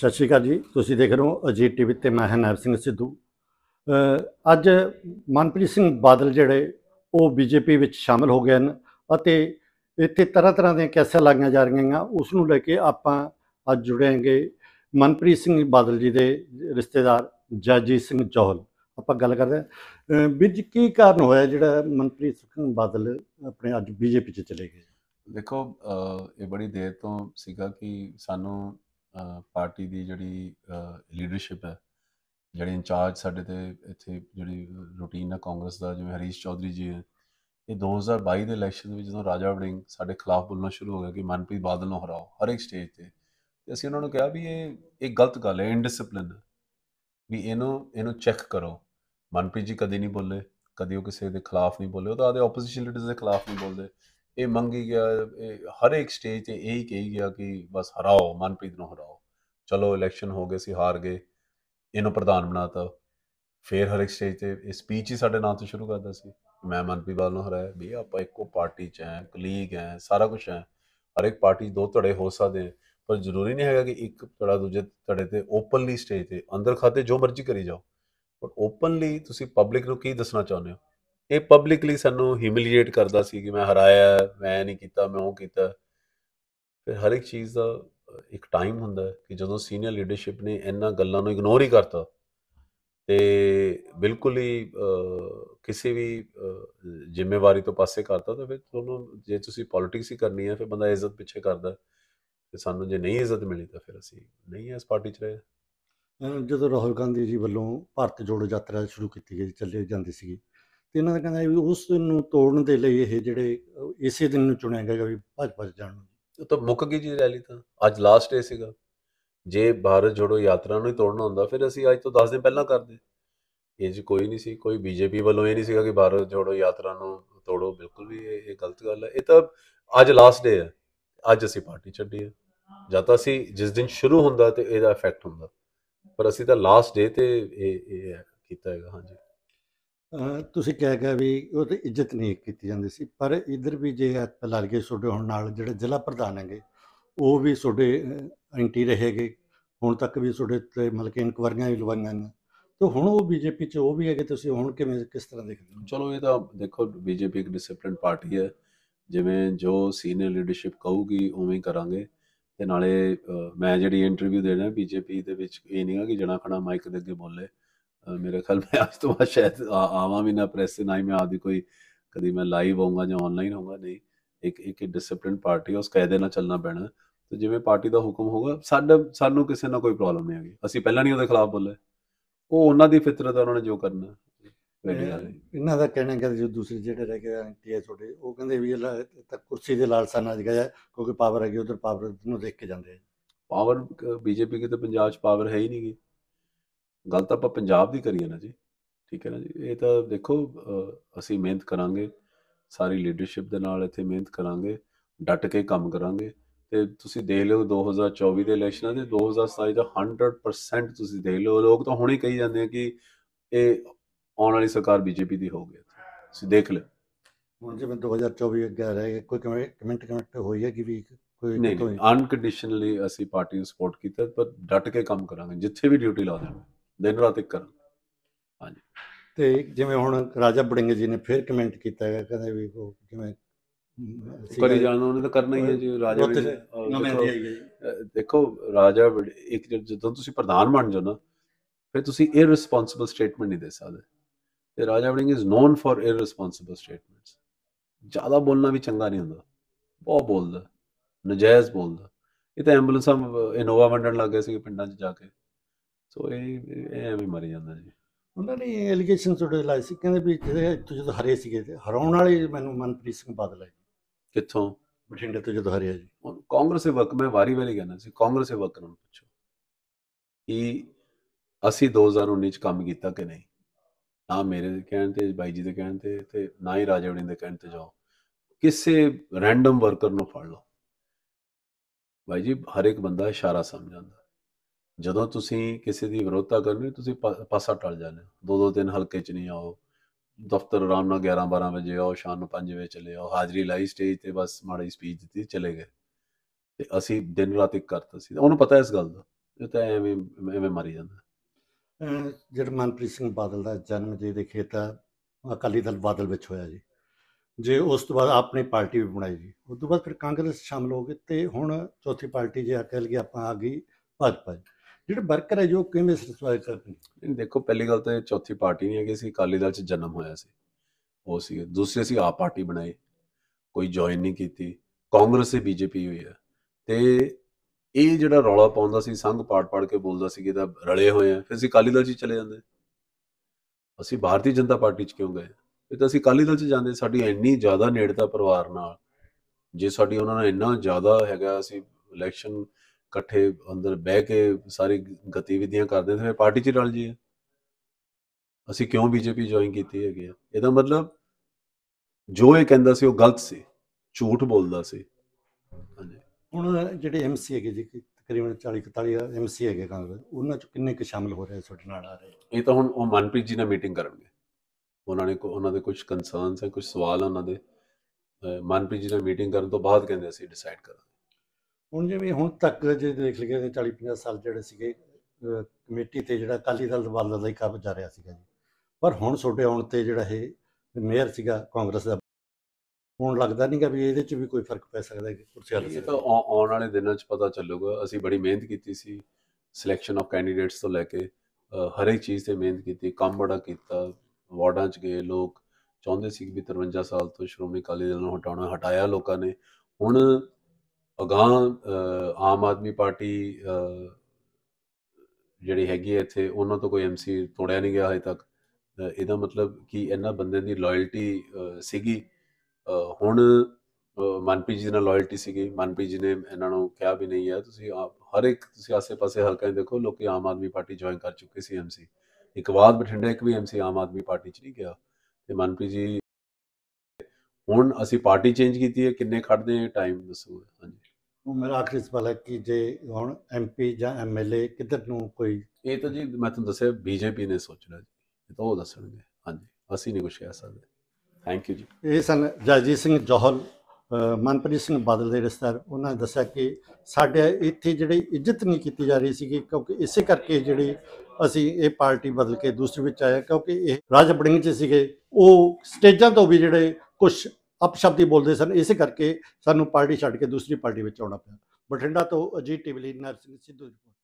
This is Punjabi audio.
ਸਤਿ ਸ਼੍ਰੀ ਅਕਾਲ ਜੀ ਤੁਸੀਂ ਦੇਖ ਰਹੇ ਹੋ ਅਜੀਤ ਟੀਵੀ ਤੇ ਮੈਂ ਹਰਨੈਬ ਸਿੰਘ ਸਿੱਧੂ ਅੱਜ ਮਨਪ੍ਰੀਤ ਸਿੰਘ ਬਾਦਲ ਜਿਹੜੇ ਉਹ ਬੀਜੇਪੀ ਵਿੱਚ ਸ਼ਾਮਲ ਹੋ ਗਏ ਹਨ ਅਤੇ ਇੱਥੇ ਤਰ੍ਹਾਂ ਤਰ੍ਹਾਂ ਦੇ ਕੈਸੇ ਲਾਈਆਂ ਜਾ ਰਹੀਆਂ ਹਨ ਉਸ ਨੂੰ ਲੈ ਕੇ ਆਪਾਂ ਅੱਜ ਜੁੜਾਂਗੇ ਮਨਪ੍ਰੀਤ ਸਿੰਘ ਬਾਦਲ ਜੀ ਦੇ ਰਿਸ਼ਤੇਦਾਰ ਜਾਜੀ ਸਿੰਘ ਚੋਹਲ ਆਪਾਂ ਗੱਲ ਕਰਦੇ ਹਾਂ ਵਿੱਚ ਕੀ ਕਾਰਨ ਹੋਇਆ ਜਿਹੜਾ ਮਨਪ੍ਰੀਤ ਸਿੰਘ ਬਾਦਲ ਆਪਣੇ ਅੱਜ ਬੀਜੇਪੀ 'ਚ ਚਲੇ ਗਏ ਦੇਖੋ ਇਹ ਬੜੀ ਦੇਰ ਤੋਂ ਸੀਗਾ ਕਿ ਸਾਨੂੰ ਪਾਰਟੀ ਦੀ ਜਿਹੜੀ ਲੀਡਰਸ਼ਿਪ ਹੈ ਜਿਹੜੇ ਇੰਚਾਰਜ ਸਾਡੇ ਤੇ ਇੱਥੇ ਜਿਹੜੀ ਰੂਟੀਨ ਹੈ ਕਾਂਗਰਸ ਦਾ ਜਿਵੇਂ ਹਰੀਸ਼ ਚੌਧਰੀ ਜੀ ਹੈ ਇਹ 2022 ਦੇ ਇਲੈਕਸ਼ਨ ਵਿੱਚ ਜਦੋਂ ਰਾਜਾ ਵੜਿੰਗ ਸਾਡੇ ਖਿਲਾਫ ਬੋਲਣਾ ਸ਼ੁਰੂ ਹੋ ਗਿਆ ਕਿ ਮਨਪ੍ਰੀਤ ਬਾਦਲ ਨੂੰ ਹਰਾਓ ਹਰ ਇੱਕ ਸਟੇਜ ਤੇ ਤੇ ਅਸੀਂ ਉਹਨਾਂ ਨੂੰ ਕਿਹਾ ਵੀ ਇਹ ਇਹ ਗਲਤ ਗੱਲ ਹੈ ਇਨਡਿਸਪਲਿਨ ਵੀ ਇਹਨੂੰ ਇਹਨੂੰ ਚੈੱਕ ਕਰੋ ਮਨਪ੍ਰੀਤ ਜੀ ਕਦੇ ਨਹੀਂ ਬੋਲੇ ਕਦੇ ਉਹ ਕਿਸੇ ਦੇ ਖਿਲਾਫ ਨਹੀਂ ਬੋਲੇ ਉਹ ਤਾਂ ਆਦੇ ਆਪੋਜੀਸ਼ਨ ਲੀਡਰਸ ਦੇ ਖਿਲਾਫ ਨਹੀਂ ਬੋਲਦੇ ਇਹ ਮੰਗੀ ਗਿਆ ਹਰ ਇੱਕ ਸਟੇਜ ਤੇ ਇਹ ਹੀ ਕਹੀ ਗਿਆ ਕਿ ਬਸ ਹਰਾਓ ਮਨਪ੍ਰੀਤ ਨੂੰ ਹਰਾਓ ਚਲੋ ਇਲੈਕਸ਼ਨ ਹੋ ਗਏ ਸੀ ਹਾਰ ਗਏ ਇਹਨੂੰ ਪ੍ਰਧਾਨ ਬਣਾਤਾ ਫਿਰ ਹਰ ਇੱਕ ਸਟੇਜ ਤੇ ਇਹ ਸਪੀਚ ਹੀ ਸਾਡੇ ਨਾਂ ਤੋਂ ਸ਼ੁਰੂ ਕਰਦਾ ਸੀ ਮੈਂ ਮਨਪ੍ਰੀਤ ਬਾਲ ਨੂੰ ਹਰਾਇਆ ਵੀ ਆਪਾਂ ਇੱਕੋ ਪਾਰਟੀ ਚ ਹੈ ਕਲੀਗ ਹੈ ਸਾਰਾ ਕੁਝ ਹੈ ਹਰ ਇੱਕ ਪਾਰਟੀ ਦੋ ਧੜੇ ਹੋ ਸਕਦੇ ਪਰ ਜ਼ਰੂਰੀ ਨਹੀਂ ਹੈਗਾ ਕਿ ਇੱਕ ਧੜਾ ਦੂਜੇ ਧੜੇ ਤੇ ਓਪਨਲੀ ਸਟੇਜ ਤੇ ਅੰਦਰ ਖਾਤੇ ਜੋ ਮਰਜ਼ੀ ਕਰੀ ਜਾਓ ਪਰ ਓਪਨਲੀ ਤੁਸੀਂ ਪਬਲਿਕ ਨੂੰ ਕੀ ਦੱਸਣਾ ਚਾਹੁੰਦੇ ਹੋ ਇਹ ਪਬਲਿਕਲੀ ਸਾਨੂੰ ਹਿਮਿਲੀਏਟ ਕਰਦਾ ਸੀ ਕਿ ਮੈਂ ਹਰਾਇਆ ਮੈਂ ਨਹੀਂ ਕੀਤਾ ਮੈਂ ਉਹ ਕੀਤਾ ਫਿਰ ਹਰ ਇੱਕ ਚੀਜ਼ ਦਾ ਇੱਕ ਟਾਈਮ ਹੁੰਦਾ ਕਿ ਜਦੋਂ ਸੀਨੀਅਰ ਲੀਡਰਸ਼ਿਪ ਨੇ ਇੰਨਾ ਗੱਲਾਂ ਨੂੰ ਇਗਨੋਰ ਹੀ ਕਰਤਾ ਤੇ ਬਿਲਕੁਲ ਹੀ ਕਿਸੇ ਵੀ ਜ਼ਿੰਮੇਵਾਰੀ ਤੋਂ ਪਾਸੇ ਕਰਤਾ ਤਾਂ ਫਿਰ ਤੁਹਾਨੂੰ ਜੇ ਤੁਸੀਂ ਪੋਲਿਟਿਕਸ ਹੀ ਕਰਨੀ ਹੈ ਫਿਰ ਬੰਦਾ ਇੱਜ਼ਤ ਪਿੱਛੇ ਕਰਦਾ ਤੇ ਸਾਨੂੰ ਜੇ ਨਹੀਂ ਇੱਜ਼ਤ ਮਿਲੀ ਤਾਂ ਫਿਰ ਅਸੀਂ ਨਹੀਂ ਇਸ ਪਾਰਟੀ 'ਚ ਰਹੇ ਜਦੋਂ ਰਾਹੁਲ ਗਾਂਧੀ ਜੀ ਵੱਲੋਂ ਭਾਰਤ ਜੋੜੋ ਯਾਤਰਾ ਸ਼ੁਰੂ ਕੀਤੀ ਗਈ ਚੱਲੇ ਜਾਂਦੀ ਸੀਗੀ ਤੇ ਇਹਨਾਂ ਦਾ ਕਹਿੰਦਾ ਵੀ ਉਸ ਦਿਨ ਨੂੰ ਤੋੜਨ ਦੇ ਲਈ ਇਹ ਜਿਹੜੇ ਇਸੇ ਦਿਨ ਨੂੰ ਚੁਣਿਆ ਗਿਆ ਵੀ ਭੱਜ ਜਾਣ ਨੂੰ ਤਾਂ ਮੁੱਕ ਗਈ ਜੀ ਰੈਲੀ ਤਾਂ ਅੱਜ ਲਾਸਟ ਡੇ ਸੀਗਾ ਜੇ ਭਾਰਤ ਜੋੜੋ ਯਾਤਰਾ ਨੂੰ ਹੀ ਤੋੜਨਾ ਹੁੰਦਾ ਫਿਰ ਅਸੀਂ ਅੱਜ ਤੋਂ 10 ਦਿਨ ਪਹਿਲਾਂ ਕਰਦੇ ਇਹ ਜੀ ਕੋਈ ਨਹੀਂ ਸੀ ਕੋਈ ਬੀਜੇਪੀ ਵੱਲੋਂ ਇਹ ਨਹੀਂ ਸੀਗਾ ਕਿ ਭਾਰਤ ਜੋੜੋ ਯਾਤਰਾ ਨੂੰ ਤੋੜੋ ਬਿਲਕੁਲ ਵੀ ਇਹ ਗਲਤ ਗੱਲ ਹੈ ਇਹ ਤਾਂ ਅੱਜ ਲਾਸਟ ਡੇ ਹੈ ਅੱਜ ਅਸੀਂ ਪਾਰਟੀ ਛੱਡੀ ਹੈ ਜਦ ਤੱਕ ਅਸੀਂ ਜਿਸ ਦਿਨ ਸ਼ੁਰੂ ਹੁੰਦਾ ਤੇ ਇਹਦਾ ਇਫੈਕਟ ਹੁੰਦਾ ਪਰ ਅਸੀਂ ਤਾਂ ਲਾਸਟ ਡੇ ਤੇ ਇਹ ਇਹ ਕੀਤਾ ਹੈਗਾ ਹਾਂਜੀ ਤੁਸੀਂ ਕਹਿ ਗਿਆ ਵੀ ਉਹ ਤੇ ਇੱਜ਼ਤ ਨਹੀਂ ਕੀਤੀ ਜਾਂਦੀ ਸੀ ਪਰ ਇਧਰ ਵੀ ਜੇ ਲਾਲਗੇ ਛੋਡੇ ਹੋਣ ਨਾਲ ਜਿਹੜੇ ਜ਼ਿਲ੍ਹਾ ਪ੍ਰਧਾਨ ਹੈਗੇ ਉਹ ਵੀ ਛੋਡੇ ਐਂਟੀ ਰਹੇਗੇ ਹੁਣ ਤੱਕ ਵੀ ਛੋਡੇ ਤੇ ਮਤਲਬ ਕਿ ਇਨਕੁਆਰੀਆਂ ਵੀ ਲਵਾਈਆਂ ਨੇ ਤੇ ਹੁਣ ਉਹ ਬੀਜੇਪੀ ਚ ਉਹ ਵੀ ਹੈਗੇ ਤੁਸੀਂ ਹੁਣ ਕਿਵੇਂ ਕਿਸ ਤਰ੍ਹਾਂ ਦੇਖਦੇ ਹੋ ਚਲੋ ਇਹ ਤਾਂ ਦੇਖੋ ਬੀਜੇਪੀ ਇੱਕ ਡਿਸਪਲਿਨ ਪਾਰਟੀ ਹੈ ਜਿਵੇਂ ਜੋ ਸੀਨੀਅਰ ਲੀਡਰਸ਼ਿਪ ਕਹੂਗੀ ਉਵੇਂ ਕਰਾਂਗੇ ਤੇ ਨਾਲੇ ਮੈਂ ਜਿਹੜੀ ਇੰਟਰਵਿਊ ਦੇਣਾ ਬੀਜੇਪੀ ਦੇ ਵਿੱਚ ਇਹ ਨਹੀਂਗਾ ਕਿ ਜਣਾ ਖਣਾ ਮਾਈਕ ਦੇ ਅੱਗੇ ਬੋਲੇ ਮੇਰੇ ख्याल ਮੈਂ ਅੱਜ ਤੋਂ ਬਾਅਦ ਸ਼ਾਇਦ आवा ਵੀ ਨਾ ਪ੍ਰੈਸ ਨਾ ਹੀ ਮੈਂ ਆਦੀ ਕੋਈ ਕਦੀ ਮੈਂ ਲਾਈਵ ਹੋਊਗਾ ਜਾਂ ਆਨਲਾਈਨ ਹੋਊਗਾ ਨਹੀਂ ਇੱਕ ਇੱਕ ਡਿਸਪਲਿਨ ਪਾਰਟੀ ਉਸ ਕਾਇਦੇ ਨਾਲ ਚੱਲਣਾ ਪੈਣਾ ਤੇ ਜਿਵੇਂ ਪਾਰਟੀ ਦਾ ਹੁਕਮ ਹੋਗਾ ਸਾਡਾ ਸਾਨੂੰ ਕਿਸੇ ਨਾਲ ਕੋਈ ਪ੍ਰੋਬਲਮ ਨਹੀਂ ਆਗੀ ਅਸੀਂ ਪਹਿਲਾਂ ਨਹੀਂ ਉਹਦੇ ਖਿਲਾਫ ਬੋਲੇ ਉਹ ਉਹਨਾਂ ਦੀ ਫਿਤਰਤ ਹੈ ਉਹਨਾਂ ਨੇ ਜੋ ਕਰਨਾ ਇਹਨਾਂ ਦਾ ਕਹਿਣਾ ਕਿ ਜੋ ਦੂਸਰੇ ਜਿਹੜੇ ਰਹਿ ਗਏ ਆਂਟੀ ਹੈ ਤੁਹਾਡੇ ਉਹ ਕਹਿੰਦੇ ਵੀ ਇਹ ਤਾਂ ਕੁਰਸੀ ਦੇ ਲਾਲਸਾ ਨਾਲ ਗਿਆ ਕਿਉਂਕਿ ਪਾਵਰ ਹੈਗੀ ਉਧਰ ਪਾਵਰ ਨੂੰ ਦੇਖ ਕੇ ਜਾਂਦੇ ਆ ਪਾਵਰ ਬੀਜੇਪੀ ਕੀ ਤਾਂ ਪੰਜਾਬ 'ਚ ਪਾਵਰ ਹੈ ਹੀ ਨਹੀਂਗੀ ਗੱਲ ਤਾਂ ਆਪਾਂ ਪੰਜਾਬ ਦੀ ਕਰੀਏ ਨਾ ਜੀ ਠੀਕ ਹੈ ਨਾ ਜੀ ਇਹ ਤਾਂ ਦੇਖੋ ਅਸੀਂ ਮਿਹਨਤ ਕਰਾਂਗੇ ਸਾਰੀ ਲੀਡਰਸ਼ਿਪ ਦੇ ਨਾਲ ਇੱਥੇ ਮਿਹਨਤ ਕਰਾਂਗੇ ਡਟ ਕੇ ਕੰਮ ਕਰਾਂਗੇ ਤੇ ਤੁਸੀਂ ਦੇਖ ਲਿਓ 2024 ਦੇ ਇਲੈਕਸ਼ਨਾਂ ਤੇ 2027 ਦਾ 100% ਤੁਸੀਂ ਦੇਖ ਲਿਓ ਲੋਕ ਤਾਂ ਹੁਣੇ ਕਹੀ ਜਾਂਦੇ ਆ ਕਿ ਇਹ ਆਉਣ ਵਾਲੀ ਸਰਕਾਰ ਬੀਜੇਪੀ ਦੀ ਹੋਊਗੀ ਤੁਸੀਂ ਦੇਖ ਲਿਓ ਹੁਣ ਜਿਵੇਂ 2024 ਅੱਗੇ ਰਹਿ ਗਿਆ ਕੋਈ ਕਮੈਂਟ ਕਮੈਂਟ ਹੋਈ ਹੈ ਕਿ ਵੀ ਕੋਈ ਨਹੀਂ ਅਨਕੰਡੀਸ਼ਨਲੀ ਅਸੀਂ ਪਾਰਟੀ ਨੂੰ ਸਪੋਰਟ ਕੀਤਾ ਪਰ ਡਟ ਕੇ ਕੰਮ ਕਰਾਂਗੇ ਜਿੱਥੇ ਵੀ ਡਿਊਟੀ ਲਾ ਦੇਣਾ ਦਿਨ ਰਾਤ ਇੱਕ ਕਰਨ ਹਾਂਜੀ ਤੇ ਜਿਵੇਂ ਹੁਣ ਰਾਜਾ ਬੜਿੰਗ ਜੀ ਨੇ ਫਿਰ ਕਮੈਂਟ ਕੀਤਾ ਹੈ ਕਹਿੰਦੇ ਵੀ ਉਹ ਜਿਵੇਂ ਕਰੀ ਜਾਣਾ ਉਹਨੇ ਤਾਂ ਕਰਨਾ ਹੀ ਹੈ ਜੀ ਰਾਜਾ ਦੇਖੋ ਰਾਜਾ ਇੱਕ ਜਦੋਂ ਤੁਸੀਂ ਪ੍ਰਧਾਨ ਬਣ ਜਾਓ ਨਾ ਫਿਰ ਤੁਸੀਂ ਰਿਸਪੌਂਸਿਬਲ ਸਟੇਟਮੈਂਟ ਨਹੀਂ ਦੇ ਸਕਦੇ ਤੇ Raja Warring is known for responsible statements ਜ਼ਿਆਦਾ ਬੋਲਣਾ ਵੀ ਚੰਗਾ ਨਹੀਂ ਹੁੰਦਾ ਬਹੁਤ ਬੋਲਦਾ ਨਜਾਇਜ਼ ਬੋਲਦਾ ਇਹ ਤਾਂ ਐਂਬੂਲੈਂਸਾਂ ਇਨੋਵਾ ਵੰਡਣ ਲੱਗ ਗਏ ਸੀ ਪਿੰਡਾਂ 'ਚ ਜਾ ਕੇ ਸੋ ਇਹ ਐਵੇਂ ਮਰ ਜਾਂਦਾ ਜੀ ਉਹਨਾਂ ਨੇ ਐਲੀਗੇਸ਼ਨ ਤੁਹਾਡੇ ਲਾਏ ਸੀ ਕਹਿੰਦੇ ਵੀ ਜਿਹੜੇ ਤੁਸੀਂ ਜਦੋਂ ਹਰੇ ਸੀਗੇ ਤੇ ਹਰਾਉਣ ਵਾਲੇ ਮੈਨੂੰ ਮਨਪ੍ਰੀਤ ਸਿੰਘ ਬਾਦਲ ਹੈ ਜੀ ਕਿੱਥੋਂ ਬਠਿੰਡੇ ਤੋਂ ਜਦੋਂ ਹਰਿਆ ਜੀ ਕਾਂਗਰਸੇ ਕਾਂਗਰਸ ਦੇ ਵਕ ਮੈਂ ਵਾਰੀ ਵਾਰੀ ਕਹਿੰਦਾ ਸੀ ਕਾਂਗਰਸ ਦੇ ਵਕ ਨੂੰ ਪੁੱਛੋ ਕਿ ਅਸੀਂ 2019 ਚ ਕੰਮ ਕੀਤਾ ਕਿ ਨਹੀਂ ਨਾ ਮੇਰੇ ਕਹਿਣ ਤੇ ਬਾਈ ਜੀ ਦੇ ਕਹਿਣ ਤੇ ਤੇ ਨਾ ਹੀ ਰਾਜਵੜੀ ਦੇ ਕਹਿਣ ਤੇ ਜਾਓ ਕਿਸੇ ਰੈਂਡਮ ਵਰਕਰ ਨੂੰ ਫੜ ਲਓ ਭਾਈ ਜੀ ਹਰ ਇੱਕ ਬੰਦਾ ਇਸ਼ਾਰਾ ਸਮਝ ਜਾਂਦਾ ਜਦੋਂ ਤੁਸੀਂ ਕਿਸੇ ਦੀ ਵਿਰੋਧਤਾ ਕਰਨੀ ਤੁਸੀਂ ਪਾਸਾ ਟਲ ਜਾਂਦੇ ਹੋ ਦੋ ਦੋ ਦਿਨ ਹਲਕੇ 'ਚ ਨਹੀਂ ਆਓ ਦਫ਼ਤਰ ਆਰਾਮ ਨਾਲ 11 12 ਵਜੇ ਆਓ ਸ਼ਾਮ ਨੂੰ 5 ਵਜੇ ਚਲੇ ਆਓ ਹਾਜ਼ਰੀ ਲਾਈ ਸਟੇਜ ਤੇ ਬਸ ਮਾੜੀ ਸਪੀਚ ਦਿੱਤੀ ਚਲੇ ਗਏ ਤੇ ਅਸੀਂ ਦਿਨ ਰਾਤ ਇੱਕ ਕਰਤਾ ਸੀ ਉਹਨੂੰ ਪਤਾ ਇਸ ਗੱਲ ਦਾ ਇਹ ਤਾਂ ਐਵੇਂ ਐਵੇਂ ਮਾਰੀ ਜਾਂਦਾ ਜਿਹੜਾ ਮਨਪ੍ਰੀਤ ਸਿੰਘ ਬਾਦਲ ਦਾ ਜਨਮ ਜੇ ਦੇਖੇ ਤਾਂ ਅਕਾਲੀ ਦਲ ਬਾਦਲ ਵਿੱਚ ਹੋਇਆ ਜੀ ਜੇ ਉਸ ਤੋਂ ਬਾਅਦ ਆਪਣੀ ਪਾਰਟੀ ਵੀ ਬਣਾਈ ਜੀ ਉਸ ਤੋਂ ਬਾਅਦ ਫਿਰ ਕਾਂਗਰਸ ਸ਼ਾਮਲ ਹੋ ਗਈ ਤੇ ਹੁਣ ਚੌਥੀ ਪਾਰਟੀ ਜੇ ਆ ਲਗੀ ਆਪਾਂ ਆ ਗਈ ਭਾਜਪਾ ਜੀ ਜਿਹੜੇ ਵਰਕਰ ਹੈ ਜੋ ਕਿਵੇਂ ਸਰਵਾਈਵ ਕਰਦੇ ਦੇਖੋ ਪਹਿਲੀ ਗੱਲ ਤਾਂ ਇਹ ਚੌਥੀ ਪਾਰਟੀ ਨਹੀਂ ਹੈਗੀ ਸੀ ਅਕਾਲੀ ਦਲ 'ਚ ਜਨਮ ਹੋਇਆ ਸੀ ਉਹ ਸੀ ਦੂਸਰੀ ਅਸੀਂ ਆਪ ਪਾਰਟੀ ਬਣਾਈ ਕੋਈ ਜੁਆਇਨ ਨਹੀਂ ਕੀਤੀ ਕਾਂਗਰਸ ਤੇ ਬੀਜੇਪੀ ਹੋਈ ਹੈ ਤੇ ਇਹ ਜਿਹੜਾ ਰੌਲਾ ਪਾਉਂਦਾ ਸੀ ਸੰਘ ਪਾੜ ਪਾੜ ਕੇ ਬੋਲਦਾ ਸੀ ਕਿ ਇਹਦਾ ਰਲੇ ਹੋਏ ਆ ਫਿਰ ਅਸੀਂ ਅਕਾਲੀ ਦਲ 'ਚ ਚਲੇ ਜਾਂਦੇ ਅਸੀਂ ਭਾਰਤੀ ਜਨਤਾ ਪਾਰਟੀ 'ਚ ਕਿਉਂ ਗਏ ਇਹ ਤਾਂ ਅਸੀਂ ਅਕਾਲੀ ਦਲ 'ਚ ਜਾਂਦੇ ਸਾਡੀ ਇੰਨੀ ਜ਼ਿਆਦਾ ਨੇੜਤਾ ਪਰਿਵਾਰ ਨਾਲ ਜੇ ਸਾਡੀ ਉਹਨਾਂ ਨਾਲ ਇੰਨਾ ਜ਼ਿਆਦਾ ਹੈਗਾ ਅਸੀਂ ਇਲੈਕਸ਼ਨ ਇਕੱਠੇ ਅੰਦਰ ਬਹਿ ਕੇ ਸਾਰੀ ਗਤੀਵਿਧੀਆਂ ਕਰਦੇ ਤੇ ਪਾਰਟੀ 'ਚ ਰਲ ਜੀ ਅਸੀਂ ਕਿਉਂ ਬੀਜੇਪੀ ਜੁਆਇਨ ਕੀਤੀ ਹੈਗੀ ਇਹਦਾ ਮਤਲਬ ਜੋ ਇਹ ਕਹਿੰਦਾ ਸੀ ਉਹ ਗਲਤ ਸੀ ਝੂਠ ਬੋਲਦਾ ਸੀ ਹਾਂਜੀ ਹੁਣ ਜਿਹੜੇ ਐਮਸੀ ਹੈਗੇ ਜੀ ਤਕਰੀਬਨ 40 41 ਐਮਸੀ ਹੈਗੇ ਕਾਂਗਰਸ ਉਹਨਾਂ ਚ ਕਿੰਨੇ ਕੁ ਸ਼ਾਮਲ ਹੋ ਰਹੇ ਤੁਹਾਡੇ ਨਾਲ ਆ ਰਹੇ ਇਹ ਤਾਂ ਹੁਣ ਉਹ ਮਨਪ੍ਰੀਤ ਜੀ ਨਾਲ ਮੀਟਿੰਗ ਕਰਨਗੇ ਉਹਨਾਂ ਨੇ ਉਹਨਾਂ ਦੇ ਕੁਝ ਕਨਸਰਨਸ ਹੈ ਕੁਝ ਸਵਾਲ ਉਹਨਾਂ ਦੇ ਮਨਪ੍ਰੀਤ ਜੀ ਨਾਲ ਮੀਟਿੰਗ ਕਰਨ ਤੋਂ ਬਾਅਦ ਕਹਿੰਦੇ ਅਸੀਂ ਡਿਸਾਈਡ ਕਰਾਂਗੇ ਹੁਣ ਜਿਵੇਂ ਹੁਣ ਤੱਕ ਜੇ ਦੇਖ ਲਈਏ ਤਾਂ 40 50 ਸਾਲ ਜਿਹੜੇ ਸੀਗੇ ਕਮੇਟੀ ਤੇ ਜਿਹੜਾ ਕਾਲੀ ਦਲ ਦਵਾਲਾ ਦਾ ਹੀ ਕੰਮ ਚੱਲ ਰਿਹਾ ਸੀਗਾ ਜੀ ਪਰ ਹੁਣ ਛੋਟੇ ਆਉਣ ਤੇ ਜਿਹੜਾ ਇਹ ਮੇਅਰ ਸੀਗਾ ਕਾਂਗਰਸ ਦਾ ਹੁਣ ਲੱਗਦਾ ਨਹੀਂਗਾ ਵੀ ਇਹਦੇ ਚ ਵੀ ਕੋਈ ਫਰਕ ਪੈ ਸਕਦਾ ਹੈ ਕਿ ਕੁਰਸੀ ਇਹ ਤਾਂ ਆਉਣ ਵਾਲੇ ਦਿਨਾਂ 'ਚ ਪਤਾ ਚੱਲੂਗਾ ਅਸੀਂ ਬੜੀ ਮਿਹਨਤ ਕੀਤੀ ਸੀ ਸਿਲੈਕਸ਼ਨ ਆਫ ਕੈਂਡੀਡੇਟਸ ਤੋਂ ਲੈ ਕੇ ਹਰ ਇੱਕ ਚੀਜ਼ ਤੇ ਮਿਹਨਤ ਕੀਤੀ ਕੰਮ ਬੜਾ ਕੀਤਾ ਵਾਰਡਾਂ 'ਚ ਗਏ ਲੋਕ ਚਾਹੁੰਦੇ ਸੀ ਕਿ ਵੀ 53 ਸਾਲ ਤੋਂ ਸ਼੍ਰੋਮਣੀ ਕਾਲੀ ਦਲ ਨੂੰ ਹਟਾਉਣਾ ਹਟਾਇਆ ਲੋਕਾਂ ਨੇ ਹੁਣ ਅਗਾਹ ਆਮ ਆਦਮੀ ਪਾਰਟੀ ਜਿਹੜੀ ਹੈਗੀ ਹੈ ਇੱਥੇ ਉਹਨਾਂ ਤੋਂ ਕੋਈ ਐਮਸੀ ਤੋੜਿਆ ਨਹੀਂ ਗਿਆ ਹਜੇ ਤੱਕ ਇਹਦਾ ਮਤਲਬ ਕਿ ਇਹਨਾਂ ਬੰਦੇ ਦੀ ਲਾਇਲਟੀ ਸੀਗੀ ਹੁਣ ਮਨਪ੍ਰੀਤ ਜੀ ਨਾਲ ਲਾਇਲਟੀ ਸੀਗੀ ਮਨਪ੍ਰੀਤ ਜੀ ਨੇ ਇਹਨਾਂ ਨੂੰ ਕਿਹਾ ਵੀ ਨਹੀਂ ਹੈ ਤੁਸੀਂ ਹਰ ਇੱਕ ਤੁਸੀਂ ਆਸੇ-ਪਾਸੇ ਹਲਕਾ ਦੇਖੋ ਲੋਕੀ ਆਮ ਆਦਮੀ ਪਾਰਟੀ ਜੁਆਇਨ ਕਰ ਚੁੱਕੇ ਸੀ ਐਮਸੀ ਇੱਕ ਵਾਰ ਬਠਿੰਡਾ ਇੱਕ ਵੀ ਐਮਸੀ ਆਮ ਆਦਮੀ ਪਾਰਟੀ 'ਚ ਨਹੀਂ ਗਿਆ ਤੇ ਮਨਪ੍ਰੀਤ ਜੀ ਹੁਣ ਅਸੀਂ ਪਾਰਟੀ ਚੇਂਜ ਕੀਤੀ ਹੈ ਕਿੰਨੇ ਖੜਦੇ ਟਾਈਮ ਦੱਸੋ ਹਾਂਜੀ ਮੇਰਾ ਆਖਰੀ ਸਵਾਲ ਹੈ ਕਿ ਜੇ ਹੁਣ ਐਮਪੀ ਜਾਂ ਐਮਐਲਏ ਕਿੱਧਰ ਨੂੰ ਕੋਈ ਇਹ ਤਾਂ ਜੀ ਮੈਂ ਤੁਹਾਨੂੰ ਦੱਸਿਆ ਬੀਜੇਪੀ ਨੇ ਸੋਚਣਾ ਜੀ ਇਹ ਤਾਂ ਉਹ ਦੱਸਣਗੇ ਹਾਂਜੀ ਅਸੀਂ ਨਹੀਂ ਕੁਝ ਕਹਿ ਸਕਦੇ ਥੈਂਕ ਯੂ ਜੀ ਇਹ ਸਨ ਜਗਜੀਤ ਸਿੰਘ ਜੋਹਲ ਮਨਪ੍ਰੀਤ ਸਿੰਘ ਬਾਦਲ ਦੇ ਰਿਸ਼ਤੇਦਾਰ ਉਹਨਾਂ ਨੇ ਦੱਸਿਆ ਕਿ ਸਾਡੇ ਇੱਥੇ ਜਿਹੜੀ ਇੱਜ਼ਤ ਨਹੀਂ ਕੀਤੀ ਜਾ ਰਹੀ ਸੀਗੀ ਕਿਉਂਕਿ ਇਸੇ ਕਰਕੇ ਜਿਹੜੀ ਅਸੀਂ ਇਹ ਪਾਰਟੀ ਬਦਲ ਕੇ ਦੂਸਰੇ ਵਿੱਚ ਆਇਆ ਕਿਉਂਕਿ ਇਹ ਰਾਜ ਬੜਿੰਗ 'ਚ ਸੀਗੇ ਉਹ ਸਟੇਜਾਂ ਤੋਂ ਵੀ ਜਿਹੜੇ ਕੁਝ ਅਪਸ਼ਬਦੀ ਬੋਲਦੇ ਸਨ ਇਸੇ ਕਰਕੇ ਸਾਨੂੰ ਪਾਰਟੀ ਛੱਡ ਕੇ ਦੂਸਰੀ ਪਾਰਟੀ ਵਿੱਚ ਆਉਣਾ ਪਿਆ ਬਠਿੰਡਾ ਤੋਂ ਅਜੀਤ ਟਿਵਲੀ ਨਰਸਿੰਘ ਸਿੱਧੂ ਰਿਪੋਰਟ